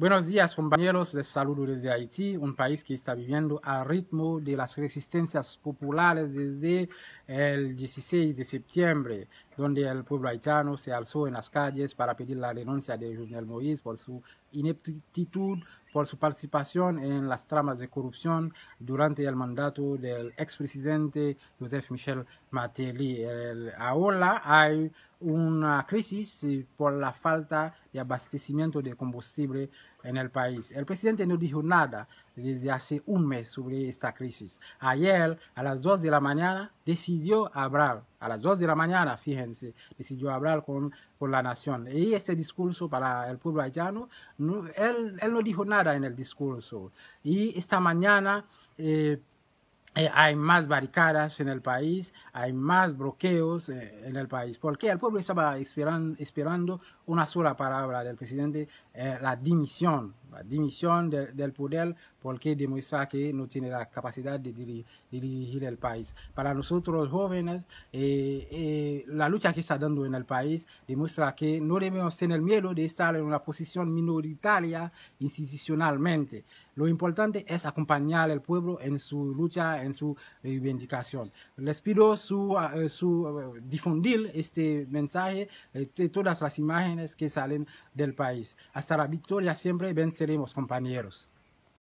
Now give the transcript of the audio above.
Buenos días compañeros, les saludo desde Haití, un país que está viviendo al ritmo de las resistencias populares desde el 16 de septiembre, donde el pueblo haitiano se alzó en las calles para pedir la denuncia de Jovenel Moïse por su ineptitud, por su participación en las tramas de corrupción durante el mandato del expresidente Joseph Michel Martelly. ahora hay una crisis eh, por la falta de abastecimiento de combustible en el país. El presidente no dijo nada desde hace un mes sobre esta crisis. Ayer, a las 2 de la mañana, decidió hablar, a las 2 de la mañana, fíjense, decidió hablar con, con la nación. Y este discurso para el pueblo haitiano, no, él, él, no dijo nada en el discurso. Y esta mañana... Eh, eh, hay más barricadas en el país, hay más bloqueos eh, en el país, porque el pueblo estaba esperando una sola palabra del presidente, eh, la dimisión, la dimisión del poder, porque demuestra que no tiene la capacidad de, de dirigir el país. Para nosotros jóvenes, la lucha que está dando en el país demuestra que no debemos tener miedo de estar en una posición minoritaria institucionalmente. Lo importante es acompañar al pueblo en su lucha, en su reivindicación. Les pido su, ah, eh, eh, difundir este mensaje eh, de todas las imágenes que salen del país. Hasta la victoria siempre venceremos, compañeros.